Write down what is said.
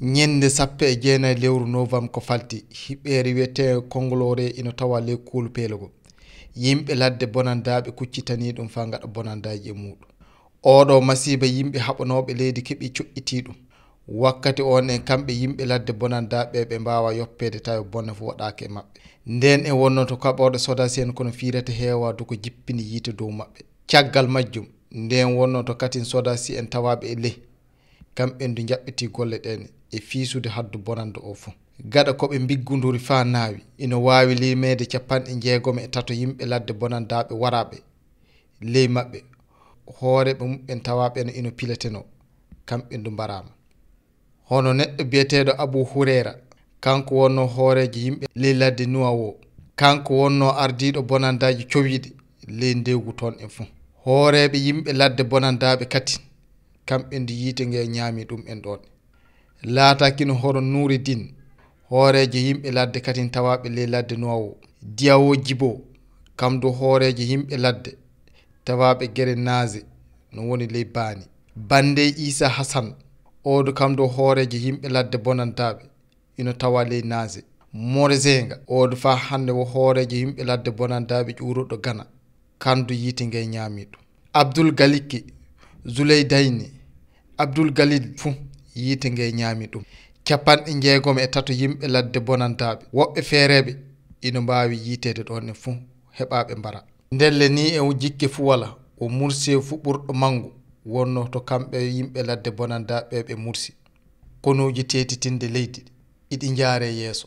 ñende sappe e jeenayi e lewru novembre ko falti hiɓɓeere wiyete konngolore ina tawa ley kuulu peelugo yimɓe ladde bonandaaɓe kuccitani ɗum faa ngaɗa bonandaaji e muuɗum oɗo masiba yimɓe haɓanoɓe leydi keɓi coƴƴiti ɗum wakkati on en kamɓe yimɓe ladde bonandaaɓe ɓe mbawa yoppede tawi bonne fof waɗaki e maɓɓe nden en wonnon to kaɓorɗo sodasi en kono fiirata heewadu ko jippini yiite dow maɓɓe caggal majjum nden wonnon to katin sodasi en tawaɓe e ley kamɓen du jaɓɓiti golle ɗene e fiisude haddu bonande o fuu gaɗa ko ɓe mbiggunduri faa naawi ina waawi limeede capanɗe jeegom e tato yimɓe ladde bonandaaɓe waraaɓe ley maɓɓe hoore ɓe mumɓen tawaaɓeno ino pileteno kamɓe ndu mbaraama hono neɗɗo biyeteeɗo abou hurera kanko wonno hooreeje yimɓe ley ladde nuwa wo kanko wonno ardiiɗo bonandaaji cowiɗe ley ndewgu toon en fuu hooreeɓe yimɓe ladde bonandaaɓe kati kamɓe ndu yiite nge ñaami ɗum en ɗoonne laatakino hoto nuuri din hooreeje yimɓe ladde katin tawaaɓe ley ladde noowo diyawoji boo kam du hooreeje yimɓe ladde tawaaɓe gere naase no woni ley baani bannde isa hasan oodu kam du hooreeje yimɓe ladde bonantaaɓe ino tawa ley naase morzenga oodu faa hannde wo hooreeje yimɓe ladde bonantaaɓe ƴuuruɗo gana kandu yiite ngey ñaamii ɗum abdul galikki zuley dayni abdul galil fou yiite nge ñaami ɗum capanɗe jeegom e tato yimɓe ladde bonantaɓe woɓɓe feereɓe ina mbawi yiitede ɗon e fuu heɓaɓe mbara ndelle ni e jikke fuu wala o mursi fuu ɓurɗo manggo wonno to kamɓe yimɓe ladde bonantaɓe ɓe mursi konoji tetitinde leydi iɗi jaare yeeso